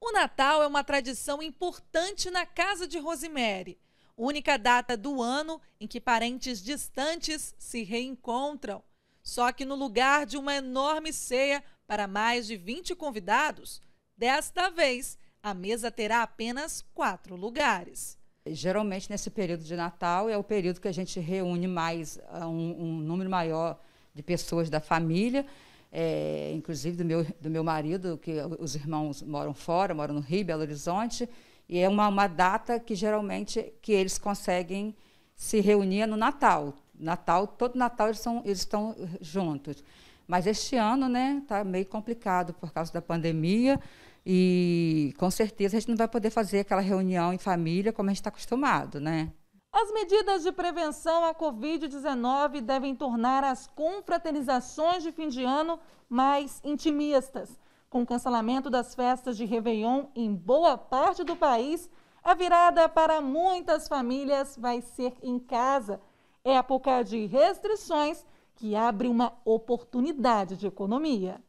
O Natal é uma tradição importante na casa de Rosemary, única data do ano em que parentes distantes se reencontram. Só que no lugar de uma enorme ceia para mais de 20 convidados, desta vez a mesa terá apenas quatro lugares. Geralmente nesse período de Natal é o período que a gente reúne mais ah, um, um número maior de pessoas da família é, inclusive do meu, do meu marido, que os irmãos moram fora, moram no Rio, Belo Horizonte, e é uma, uma data que geralmente que eles conseguem se reunir no Natal. Natal, todo Natal eles, são, eles estão juntos. Mas este ano, né, tá meio complicado por causa da pandemia e com certeza a gente não vai poder fazer aquela reunião em família como a gente está acostumado, né? As medidas de prevenção à Covid-19 devem tornar as confraternizações de fim de ano mais intimistas. Com o cancelamento das festas de Réveillon em boa parte do país, a virada para muitas famílias vai ser em casa. É a época de restrições que abre uma oportunidade de economia.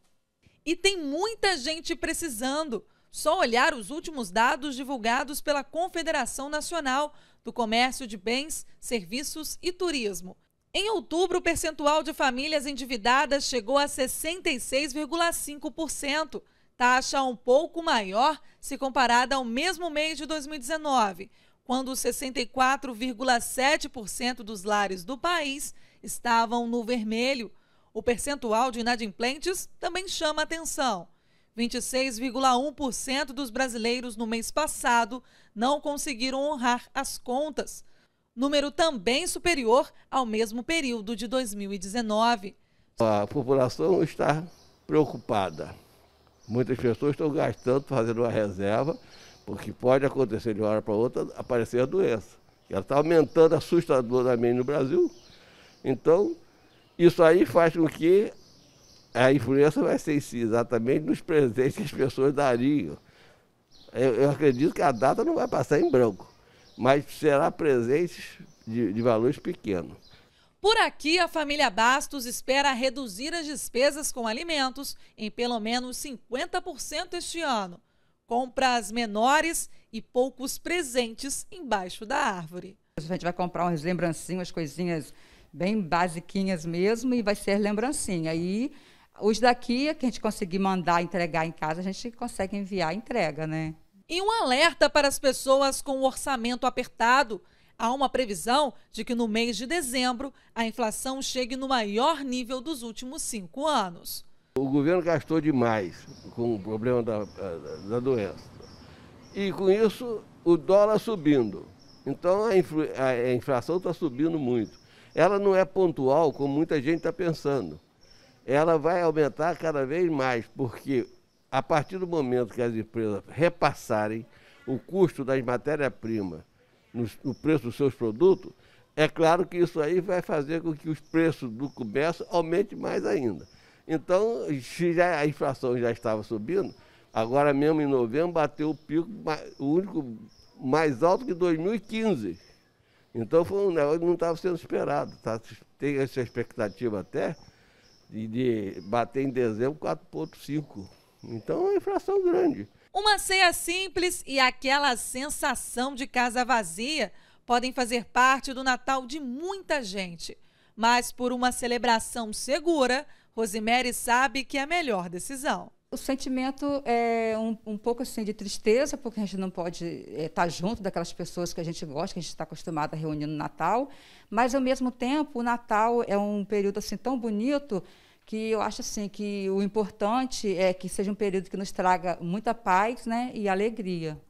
E tem muita gente precisando. Só olhar os últimos dados divulgados pela Confederação Nacional do Comércio de Bens, Serviços e Turismo. Em outubro, o percentual de famílias endividadas chegou a 66,5%, taxa um pouco maior se comparada ao mesmo mês de 2019, quando 64,7% dos lares do país estavam no vermelho. O percentual de inadimplentes também chama atenção. 26,1% dos brasileiros no mês passado não conseguiram honrar as contas, número também superior ao mesmo período de 2019. A população está preocupada. Muitas pessoas estão gastando, fazendo uma reserva, porque pode acontecer de uma hora para outra aparecer a doença. Ela está aumentando assustadoramente no Brasil. Então, isso aí faz com que a influência vai ser em si, exatamente nos presentes que as pessoas dariam. Eu, eu, acredito que a data não vai passar em branco, mas será presentes de, de valores pequenos. Por aqui, a família Bastos espera reduzir as despesas com alimentos em pelo menos 50% este ano. Compras menores e poucos presentes embaixo da árvore. A gente vai comprar umas lembrancinhas, umas coisinhas bem basiquinhas mesmo, e vai ser lembrancinha. Aí e os daqui, é que a gente conseguir mandar entregar em casa, a gente consegue enviar a entrega, né? E um alerta para as pessoas com o orçamento apertado. Há uma previsão de que no mês de dezembro a inflação chegue no maior nível dos últimos cinco anos. O governo gastou demais com o problema da, da doença. E com isso, o dólar subindo. Então a, infla, a inflação está subindo muito. Ela não é pontual, como muita gente está pensando ela vai aumentar cada vez mais, porque a partir do momento que as empresas repassarem o custo das matérias-primas no, no, preço dos seus produtos, é claro que isso aí vai fazer com que os preços do comércio aumente mais ainda. Então, se já a inflação já estava subindo, agora mesmo em novembro bateu o pico, o único mais alto que 2015. Então foi um negócio que não estava sendo esperado. Tá? Tem essa expectativa até e de bater em dezembro 4,5. Então é uma inflação grande. Uma ceia simples e aquela sensação de casa vazia podem fazer parte do Natal de muita gente. Mas por uma celebração segura, Rosemary sabe que é a melhor decisão o sentimento é um, um, pouco assim de tristeza, porque a gente não pode estar eh, é, tá junto daquelas pessoas que a gente gosta, que a gente está acostumado a reunir no Natal, mas ao mesmo tempo o Natal é um período assim tão bonito que eu acho assim que o importante é que seja um período que nos traga muita paz, né, e alegria.